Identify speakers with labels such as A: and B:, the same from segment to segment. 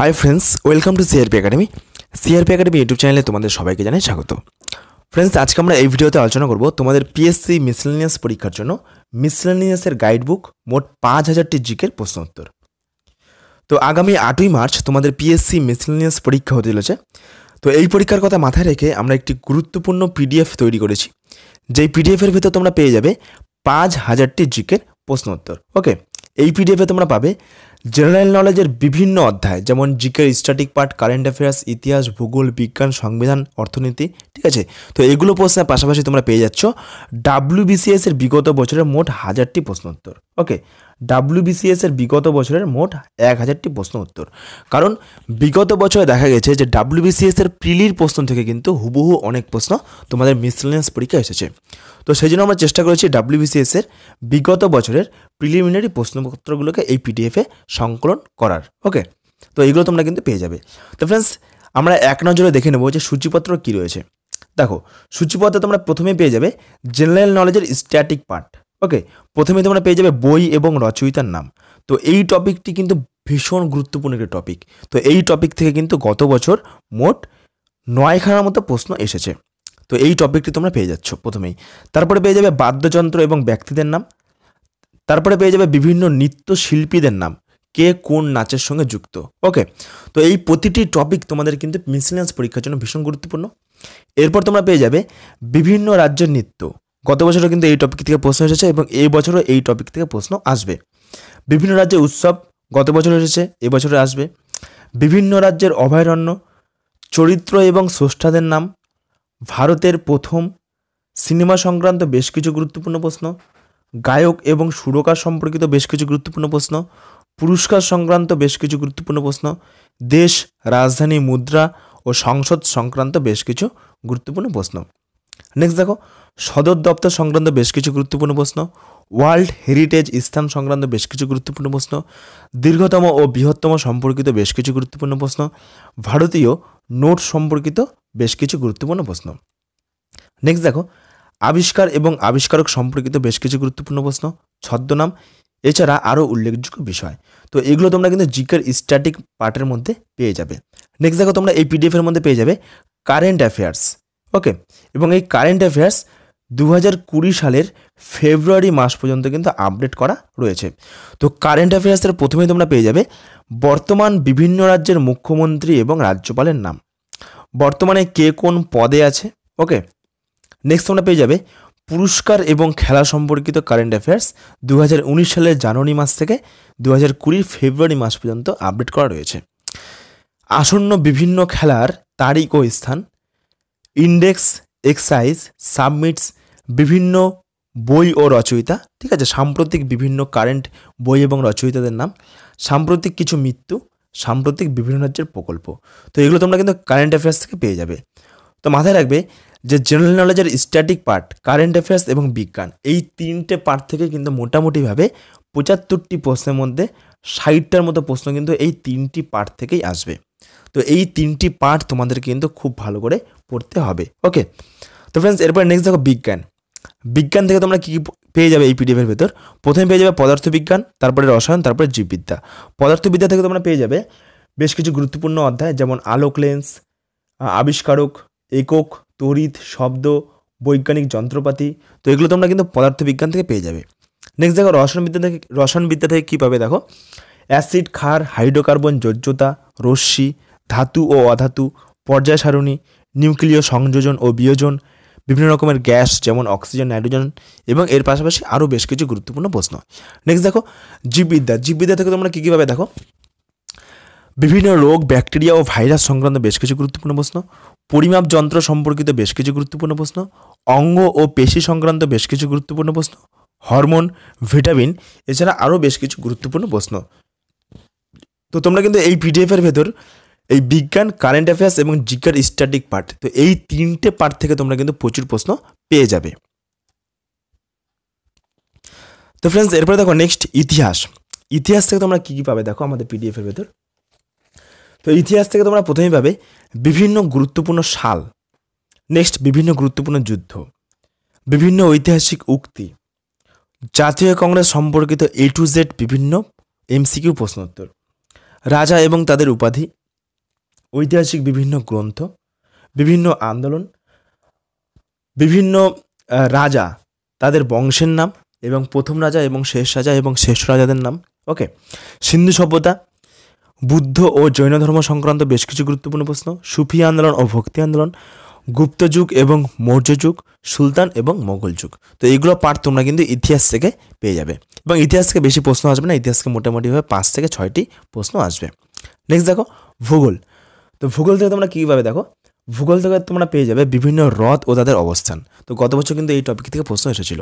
A: high friends welcome to CRP Academy CRP Academy YouTube চ্যানেলে তোমাদের সবাইকে জানাই স্বাগত ফ্রেন্ডস আজকে আমরা এই ভিডিওতে আলোচনা করব তোমাদের পিএসসি মিসলেনিয়াস পরীক্ষার জন্য মিসলেনিয়াসের গাইড বুক মোট পাঁচ হাজারটি জিকের প্রশ্ন উত্তর তো আগামী আটই মার্চ তোমাদের পিএসসি মিসলেনিয়াস পরীক্ষা হতে চলেছে তো এই পরীক্ষার কথা মাথায় রেখে আমরা একটি গুরুত্বপূর্ণ পিডিএফ তৈরি করেছি যেই পিডিএফের ভেতর তোমরা পেয়ে যাবে পাঁচ হাজারটি জিকের প্রশ্ন উত্তর ওকে এই পিডিএফে তোমরা পাবে জেনারেল নলেজের বিভিন্ন অধ্যায় যেমন জিকের স্ট্যাটিক পার্ট কারেন্ট অ্যাফেয়ার্স ইতিহাস ভূগোল বিজ্ঞান সংবিধান অর্থনীতি ঠিক আছে তো এগুলো প্রশ্নের পাশাপাশি তোমরা পেয়ে যাচ্ছ ডাব্লিউবিসিএস এর বিগত বছরের মোট হাজারটি প্রশ্নোত্তর ওকে ডাব্লিউবিসিএস এর বিগত বছরের মোট এক হাজারটি প্রশ্ন উত্তর কারণ বিগত বছরে দেখা গেছে যে ডাব্লিউবিসিএস এর প্রিলির প্রশ্ন থেকে কিন্তু হুবহু অনেক প্রশ্ন তোমাদের মিসলেনিয়াস পরীক্ষা এসেছে তো সেই জন্য আমরা চেষ্টা করেছি ডাব্লিউবিসিএস এর বিগত বছরের প্রিলিমিনারি প্রশ্নপত্রগুলোকে এই পিডিএফে সংকলন করার ওকে তো এগুলো তোমরা কিন্তু পেয়ে যাবে তো ফ্রেন্ডস আমরা এক নজরে দেখে নেব যে সূচিপত্র কী রয়েছে দেখো সূচিপত্রে তোমরা প্রথমে পেয়ে যাবে জেনারেল নলেজের স্ট্যাটিক পার্ট ওকে প্রথমে তোমরা পেয়ে যাবে বই এবং রচয়িতার নাম তো এই টপিকটি কিন্তু ভীষণ গুরুত্বপূর্ণ একটি টপিক তো এই টপিক থেকে কিন্তু গত বছর মোট নয়খানার মতো প্রশ্ন এসেছে তো এই টপিকটি তোমরা পেয়ে যাচ্ছ প্রথমেই তারপরে পেয়ে যাবে বাদ্যযন্ত্র এবং ব্যক্তিদের নাম তারপরে পেয়ে যাবে বিভিন্ন নৃত্য শিল্পীদের নাম কে কোন নাচের সঙ্গে যুক্ত ওকে তো এই প্রতিটি টপিক তোমাদের কিন্তু মিসেলিয়ান্স পরীক্ষার জন্য ভীষণ গুরুত্বপূর্ণ এরপর তোমরা পেয়ে যাবে বিভিন্ন রাজ্যের নৃত্য গত বছরও কিন্তু এই টপিক থেকে প্রশ্ন এসেছে এবং এই বছরও এই টপিক থেকে প্রশ্ন আসবে বিভিন্ন রাজ্যে উৎসব গত বছর এসেছে এবছরে আসবে বিভিন্ন রাজ্যের অভয়ারণ্য চরিত্র এবং স্রষ্টাদের নাম ভারতের প্রথম সিনেমা সংক্রান্ত বেশ কিছু গুরুত্বপূর্ণ প্রশ্ন গায়ক এবং সুরকার সম্পর্কিত বেশ কিছু গুরুত্বপূর্ণ প্রশ্ন পুরস্কার সংক্রান্ত বেশ কিছু গুরুত্বপূর্ণ প্রশ্ন দেশ রাজধানী মুদ্রা ও সংসদ সংক্রান্ত বেশ কিছু গুরুত্বপূর্ণ প্রশ্ন নেক্সট দেখো সদর দপ্তর সংক্রান্ত বেশ কিছু গুরুত্বপূর্ণ প্রশ্ন ওয়ার্ল্ড হেরিটেজ স্থান সংক্রান্ত বেশ কিছু গুরুত্বপূর্ণ প্রশ্ন দীর্ঘতম ও বৃহত্তম সম্পর্কিত বেশ কিছু গুরুত্বপূর্ণ প্রশ্ন ভারতীয় নোট সম্পর্কিত বেশ কিছু গুরুত্বপূর্ণ প্রশ্ন নেক্সট দেখো আবিষ্কার এবং আবিষ্কারক সম্পর্কিত বেশ কিছু গুরুত্বপূর্ণ প্রশ্ন ছদ্মনাম এছাড়া আরও উল্লেখযোগ্য বিষয় তো এগুলো তোমরা কিন্তু জিকের স্ট্যাটিক পার্টের মধ্যে পেয়ে যাবে নেক্সট দেখো তোমরা এই পিডিএফের মধ্যে পেয়ে যাবে কারেন্ট অ্যাফেয়ার্স ওকে এবং এই কারেন্ট অ্যাফেয়ার্স দু সালের ফেব্রুয়ারি মাস পর্যন্ত কিন্তু আপডেট করা রয়েছে তো কারেন্ট অ্যাফেয়ার্সের প্রথমে তোমরা পেয়ে যাবে বর্তমান বিভিন্ন রাজ্যের মুখ্যমন্ত্রী এবং রাজ্যপালের নাম বর্তমানে কে কোন পদে আছে ওকে নেক্সট তোমরা পেয়ে যাবে পুরস্কার এবং খেলা সম্পর্কিত কারেন্ট অ্যাফেয়ার্স দু উনিশ সালের জানুয়ারি মাস থেকে দু হাজার কুড়ির ফেব্রুয়ারি মাস পর্যন্ত আপডেট করা রয়েছে আসন্ন বিভিন্ন খেলার তারিখ ও স্থান ইন্ডেক্স এক্সাইজ সাবমিটস বিভিন্ন বই ও রচয়িতা ঠিক আছে সাম্প্রতিক বিভিন্ন কারেন্ট বই এবং রচয়িতাদের নাম সাম্প্রতিক কিছু মৃত্যু সাম্প্রতিক বিভিন্ন রাজ্যের প্রকল্প তো এগুলো তোমরা কিন্তু কারেন্ট অ্যাফেয়ার্স থেকে পেয়ে যাবে তো মাথায় রাখবে যে জেনারেল নলেজের স্ট্যাটিক পার্ট কারেন্ট অ্যাফেয়ার্স এবং বিজ্ঞান এই তিনটে পার্ট থেকে কিন্তু মোটামুটিভাবে পঁচাত্তরটি প্রশ্নের মধ্যে ষাটটার মতো প্রশ্ন কিন্তু এই তিনটি পার্ট থেকেই আসবে তো এই তিনটি পার্ট তোমাদের কিন্তু খুব ভালো করে পড়তে হবে ওকে তো ফ্রেন্ডস এরপর নেক্সট দেখো বিজ্ঞান বিজ্ঞান থেকে তোমরা কী পেয়ে যাবে এই পিডিএফের ভেতর প্রথমে পেয়ে যাবে পদার্থবিজ্ঞান তারপরে রসায়ন তারপরে জীববিদ্যা পদার্থবিদ্যা থেকে তোমরা পেয়ে যাবে বেশ কিছু গুরুত্বপূর্ণ অধ্যায় যেমন আলোক লেন্স আবিষ্কারক একক তড়িৎ শব্দ বৈজ্ঞানিক যন্ত্রপাতি তো এগুলো তোমরা কিন্তু পদার্থবিজ্ঞান থেকে পেয়ে যাবে নেক্সট দেখো রসায়নবিদ্যা থেকে রসায়নবিদ্যা থেকে কী পাবে দেখো অ্যাসিড ক্ষার হাইড্রোকার্বন যোজ্যতা রশ্মি ধাতু ও অধাতু পর্যায় সারণী নিউক্লিয় সংযোজন ও বিয়োজন বিভিন্ন রকমের গ্যাস যেমন অক্সিজেন নাইট্রোজেন এবং এর পাশাপাশি আরও বেশ কিছু গুরুত্বপূর্ণ প্রশ্ন নেক্সট দেখো জীববিদ্যা জীববিদ্যা থেকে তোমরা কী কীভাবে দেখো বিভিন্ন রোগ ব্যাকটেরিয়া ও ভাইরাস সংক্রান্ত বেশ কিছু গুরুত্বপূর্ণ প্রশ্ন পরিমাপ যন্ত্র সম্পর্কিত বেশ কিছু গুরুত্বপূর্ণ প্রশ্ন অঙ্গ ও পেশি সংক্রান্ত বেশ কিছু গুরুত্বপূর্ণ প্রশ্ন হরমোন ভিটামিন এছাড়া আরও বেশ কিছু গুরুত্বপূর্ণ প্রশ্ন তো তোমরা কিন্তু এই পিডিএফের ভেতর এই বিজ্ঞান কারেন্ট অ্যাফেয়ার্স এবং জিকের স্ট্যাটিক পার্ট তো এই তিনটে পার্ট থেকে তোমরা কিন্তু প্রচুর প্রশ্ন পেয়ে যাবে তো ফ্রেন্ডস এরপরে দেখো নেক্সট ইতিহাস ইতিহাস থেকে তোমরা কী কী পাবে দেখো আমাদের পিডিএফের ভেতর তো ইতিহাস থেকে তোমরা প্রথমেই পাবে বিভিন্ন গুরুত্বপূর্ণ সাল নেক্সট বিভিন্ন গুরুত্বপূর্ণ যুদ্ধ বিভিন্ন ঐতিহাসিক উক্তি জাতীয় কংগ্রেস সম্পর্কিত এ টু জেড বিভিন্ন এমসিকিউ প্রশ্নোত্তর রাজা এবং তাদের উপাধি ঐতিহাসিক বিভিন্ন গ্রন্থ বিভিন্ন আন্দোলন বিভিন্ন রাজা তাদের বংশের নাম এবং প্রথম রাজা এবং শেষ রাজা এবং শেষ রাজাদের নাম ওকে সিন্ধু সভ্যতা বুদ্ধ ও জৈন ধর্ম সংক্রান্ত বেশ কিছু গুরুত্বপূর্ণ প্রশ্ন সুফি আন্দোলন ও ভক্তি আন্দোলন গুপ্ত যুগ এবং মৌর্য যুগ সুলতান এবং মোগল যুগ তো এইগুলো পার্ট তোমরা কিন্তু ইতিহাস থেকে পেয়ে যাবে এবং ইতিহাস থেকে বেশি প্রশ্ন আসবে না ইতিহাসকে মোটামুটিভাবে পাঁচ থেকে ছয়টি প্রশ্ন আসবে নেক্সট দেখো ভূগোল তো ভূগোল থেকে তোমরা কীভাবে দেখো ভূগোল থেকে তোমরা পেয়ে যাবে বিভিন্ন হ্রদ ও তাদের অবস্থান তো গত বছর কিন্তু এই টপিক থেকে প্রশ্ন এসেছিল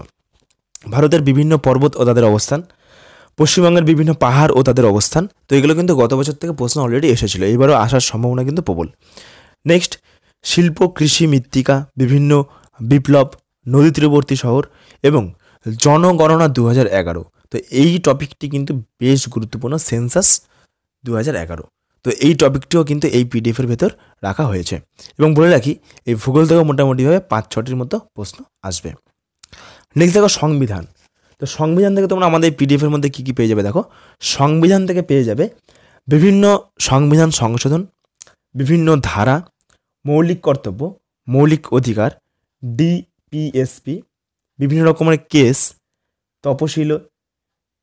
A: ভারতের বিভিন্ন পর্বত ও তাদের অবস্থান পশ্চিমবঙ্গের বিভিন্ন পাহাড় ও তাদের অবস্থান তো এগুলো কিন্তু গত বছর থেকে প্রশ্ন অলরেডি এসেছিলো এবারও আসার সম্ভাবনা কিন্তু প্রবল নেক্সট শিল্প কৃষি মৃত্তিকা বিভিন্ন বিপ্লব নদী তীরবর্তী শহর এবং জনগণনা দু এগারো তো এই টপিকটি কিন্তু বেশ গুরুত্বপূর্ণ সেন্সাস দু এগারো তো এই টপিকটিও কিন্তু এই পিডিএফের ভেতর রাখা হয়েছে এবং বলে রাখি এই ভূগোল থেকে মোটামুটিভাবে পাঁচ ছটির মতো প্রশ্ন আসবে নেক্সট দেখো সংবিধান তো সংবিধান থেকে তোমরা আমাদের পিডিএফের মধ্যে কী কী পেয়ে যাবে দেখো সংবিধান থেকে পেয়ে যাবে বিভিন্ন সংবিধান সংশোধন বিভিন্ন ধারা মৌলিক কর্তব্য মৌলিক অধিকার ডিপিএসপি বিভিন্ন রকমের কেস তপশিল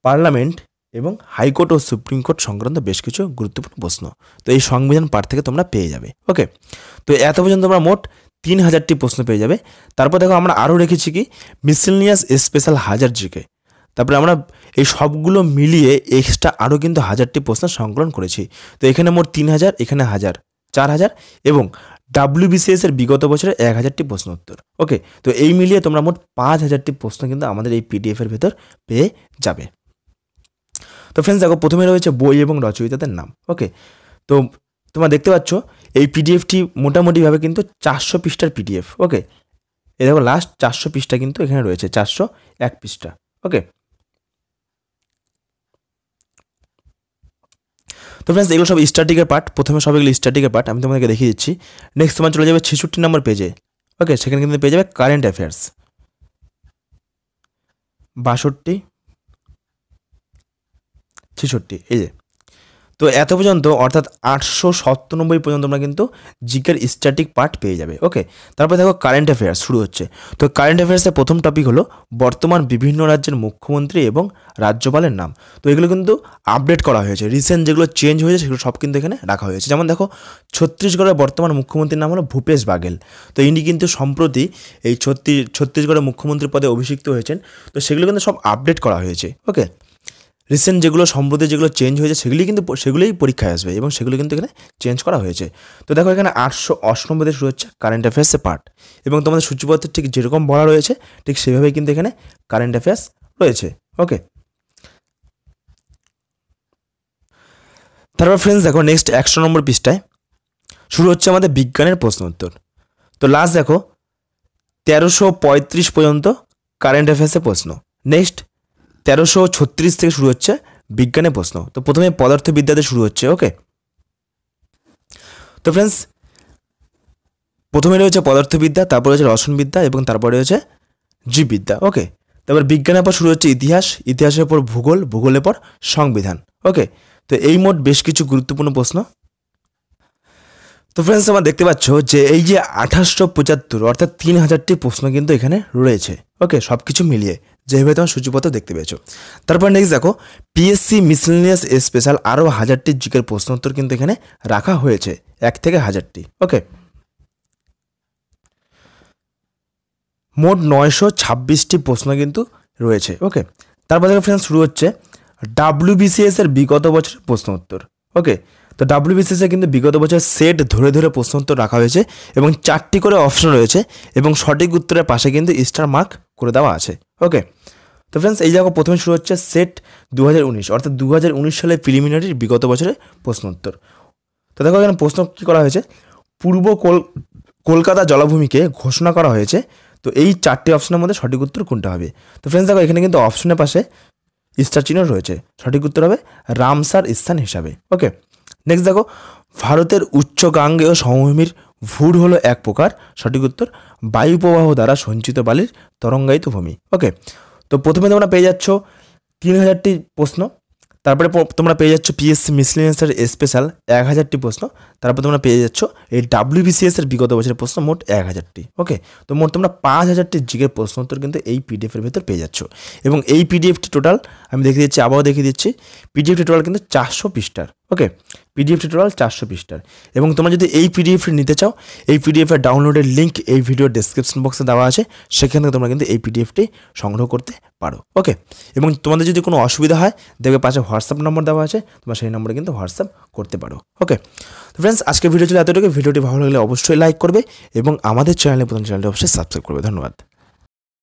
A: পার্লামেন্ট এবং হাইকোর্ট ও সুপ্রিম কোর্ট সংক্রান্ত বেশ কিছু গুরুত্বপূর্ণ প্রশ্ন তো এই সংবিধান পাঠ থেকে তোমরা পেয়ে যাবে ওকে তো এত পর্যন্ত তোমরা মোট তিন হাজারটি প্রশ্ন পেয়ে যাবে তারপর দেখো আমরা আরও রেখেছি কি মিসেলিনিয়াস স্পেশাল হাজার জিকে তারপরে আমরা এই সবগুলো মিলিয়ে এক্সট্রা আরও কিন্তু হাজারটি প্রশ্ন সংকলন করেছি তো এখানে মোট তিন হাজার এখানে হাজার চার হাজার এবং ডাব্লিউবিসিএস এর বিগত বছরে এক হাজারটি প্রশ্ন উত্তর ওকে তো এই মিলিয়ে তোমরা মোট পাঁচ হাজারটি প্রশ্ন কিন্তু আমাদের এই পিডিএফের ভেতর পেয়ে যাবে তো ফ্রেন্ডস দেখো প্রথমে রয়েছে বই এবং রচয়িতাদের নাম ওকে তো তোমরা দেখতে পাচ্ছ এই পিডিএফটি মোটামুটিভাবে কিন্তু চারশো পৃষ্ঠার পিডিএফ ওকে এ দেখো লাস্ট চারশো পৃষ্ঠা কিন্তু এখানে রয়েছে চারশো এক পৃষ্ঠা ওকে তো ফ্রেন্ডস এগুলো সব স্ট্যাটিকের পার্ট প্রথমে সব এগুলো স্ট্যাটিকের পার্ট আমি তোমাদেরকে দেখিয়ে দিচ্ছি নেক্সট তোমার চলে যাবে ছেষট্টি নম্বর পেজে ওকে সেখানে কিন্তু পেয়ে যাবে কারেন্ট অ্যাফেয়ার্স বাষট্টি ছেষট্টি এই যে তো এত পর্যন্ত অর্থাৎ আটশো সত্তানব্বই পর্যন্ত আমরা কিন্তু জিকের স্ট্যাটিক পার্ট পেয়ে যাবে ওকে তারপরে দেখো কারেন্ট অ্যাফেয়ার্স শুরু হচ্ছে তো কারেন্ট অ্যাফেয়ার্সের প্রথম টপিক হলো বর্তমান বিভিন্ন রাজ্যের মুখ্যমন্ত্রী এবং রাজ্যপালের নাম তো এগুলো কিন্তু আপডেট করা হয়েছে রিসেন্ট যেগুলো চেঞ্জ হয়েছে সেগুলো সব কিন্তু এখানে রাখা হয়েছে যেমন দেখো ছত্তিশগড়ের বর্তমান মুখ্যমন্ত্রীর নাম হলো ভূপেশ বাঘেল তো ইনি কিন্তু সম্প্রতি এই ছত্তিশ ছত্তিশগড়ের মুখ্যমন্ত্রী পদে অভিষিক্ত হয়েছেন তো সেগুলো কিন্তু সব আপডেট করা হয়েছে ওকে রিসেন্ট যেগুলো সম্প্রতি যেগুলো চেঞ্জ হয়েছে সেগুলি কিন্তু সেগুলোই পরীক্ষায় আসবে এবং সেগুলো কিন্তু এখানে চেঞ্জ করা হয়েছে তো দেখো এখানে আটশো নম্বরে শুরু হচ্ছে কারেন্ট অ্যাফেয়ার্সে পার্ট এবং তোমাদের সূচিপত্রে ঠিক যেরকম বলা রয়েছে ঠিক সেভাবেই কিন্তু এখানে কারেন্ট অ্যাফেয়ার্স রয়েছে ওকে তারপর ফ্রেন্ডস দেখো নেক্সট একশো নম্বর পৃষ্ঠায় শুরু হচ্ছে আমাদের বিজ্ঞানের প্রশ্ন উত্তর তো লাস্ট দেখো তেরোশো পঁয়ত্রিশ পর্যন্ত কারেন্ট অ্যাফেয়ার্সে প্রশ্ন নেক্সট তেরোশো ছত্রিশ থেকে শুরু হচ্ছে বিজ্ঞানের প্রশ্ন তো প্রথমে পদার্থবিদ্যাতে শুরু হচ্ছে ওকে তো ফ্রেন্ডস প্রথমে রয়েছে পদার্থবিদ্যা তারপরে রয়েছে রসনবিদ্যা এবং তারপরে রয়েছে জীববিদ্যা ওকে তারপর বিজ্ঞানের পর শুরু হচ্ছে ইতিহাস ইতিহাসের পর ভূগোল ভূগোলের পর সংবিধান ওকে তো এই মোট বেশ কিছু গুরুত্বপূর্ণ প্রশ্ন তো ফ্রেন্ডস আমরা দেখতে পাচ্ছ যে এই যে আঠাশশো পঁচাত্তর অর্থাৎ তিন হাজারটি প্রশ্ন কিন্তু এখানে রয়েছে ওকে সব কিছু মিলিয়ে যেভাবে তোমার সূচিপত্র দেখতে পেয়েছো তারপর নেক্সট দেখো পিএসসি মিসলিনিয়াস স্পেশাল আরও হাজারটি জিকের উত্তর কিন্তু এখানে রাখা হয়েছে এক থেকে হাজারটি ওকে মোট নয়শো ছাব্বিশটি প্রশ্ন কিন্তু রয়েছে ওকে তারপর দেখো ফ্রেন্ড শুরু হচ্ছে ডাব্লিউবিসিএস এর বিগত বছরের প্রশ্ন উত্তর ওকে তো ডাব্লিউবিসিএসে কিন্তু বিগত বছর সেট ধরে ধরে প্রশ্ন উত্তর রাখা হয়েছে এবং চারটি করে অপশন রয়েছে এবং সঠিক উত্তরের পাশে কিন্তু স্টার মার্ক করে দেওয়া আছে ওকে তো ফ্রেন্ডস এই দেখো প্রথমে শুরু হচ্ছে সেট দু অর্থাৎ দু সালে প্রিলিমিনারির বিগত বছরের প্রশ্নোত্তর তো দেখো এখানে প্রশ্ন কী করা হয়েছে পূর্ব কল কলকাতা জলাভূমিকে ঘোষণা করা হয়েছে তো এই চারটি অপশনের মধ্যে সঠিক উত্তর কোনটা হবে তো ফ্রেন্ডস দেখো এখানে কিন্তু অপশনের পাশে স্টার চিহ্ন রয়েছে সঠিক উত্তর হবে রামসার স্থান হিসাবে ওকে নেক্সট দেখো ভারতের উচ্চ গাঙ্গেয় সমভূমির ভুর হলো এক প্রকার সঠিক উত্তর বায়ু প্রবাহ দ্বারা সঞ্চিত বালির তরঙ্গায়িত ভূমি ওকে তো প্রথমে তোমরা পেয়ে যাচ্ছ তিন হাজারটি প্রশ্ন তারপরে তোমরা পেয়ে যাচ্ছ পিএসসি মিসলিনিয়াসের স্পেশাল এক হাজারটি প্রশ্ন তারপর তোমরা পেয়ে যাচ্ছ এই ডাব্লিউবিসিএসের বিগত বছরের প্রশ্ন মোট এক হাজারটি ওকে তো মোট তোমরা পাঁচ হাজারটি জিগের প্রশ্ন উত্তর কিন্তু এই পিডিএফের ভেতর পেয়ে যাচ্ছ এবং এই পিডিএফটি টোটাল আমি দেখে দিচ্ছি আবারও দেখিয়ে দিচ্ছি পিডিএফটি টোটাল কিন্তু চারশো পৃষ্ঠার ওকে পিডিএফ টিউটোরিয়াল চারশো পৃষ্ঠার এবং তোমরা যদি এই পিডিএফটি নিতে চাও এই পিডিএফের ডাউনলোডের লিঙ্ক এই ভিডিওর ডেসক্রিপশন বক্সে দেওয়া আছে সেখান থেকে তোমরা কিন্তু এই পিডিএফটি সংগ্রহ করতে পারো ওকে এবং তোমাদের যদি কোনো অসুবিধা হয় দেখবে পাশে হোয়াটসঅ্যাপ নম্বর দেওয়া আছে তোমরা সেই নম্বরে কিন্তু হোয়াটসঅ্যাপ করতে পারো ওকে তো ফ্রেন্ডস আজকে ভিডিও ছিল এতটুকু ভিডিওটি ভালো লাগলে অবশ্যই লাইক করবে এবং আমাদের চ্যানেলে প্রথম চ্যানেলটি অবশ্যই সাবস্ক্রাইব করবে ধন্যবাদ